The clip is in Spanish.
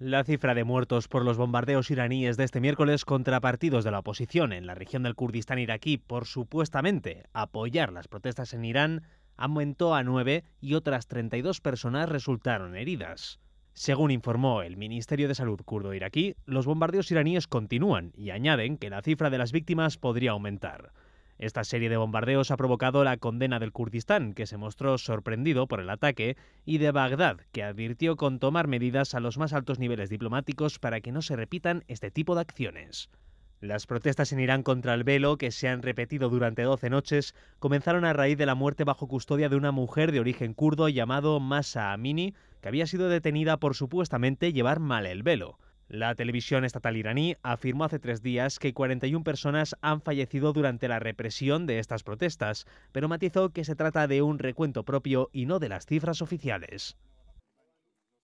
La cifra de muertos por los bombardeos iraníes de este miércoles contra partidos de la oposición en la región del Kurdistán iraquí por supuestamente apoyar las protestas en Irán aumentó a nueve y otras 32 personas resultaron heridas. Según informó el Ministerio de Salud kurdo iraquí, los bombardeos iraníes continúan y añaden que la cifra de las víctimas podría aumentar. Esta serie de bombardeos ha provocado la condena del Kurdistán, que se mostró sorprendido por el ataque, y de Bagdad, que advirtió con tomar medidas a los más altos niveles diplomáticos para que no se repitan este tipo de acciones. Las protestas en Irán contra el velo, que se han repetido durante 12 noches, comenzaron a raíz de la muerte bajo custodia de una mujer de origen kurdo llamado Masa Amini, que había sido detenida por supuestamente llevar mal el velo. La televisión estatal iraní afirmó hace tres días que 41 personas han fallecido durante la represión de estas protestas, pero matizó que se trata de un recuento propio y no de las cifras oficiales.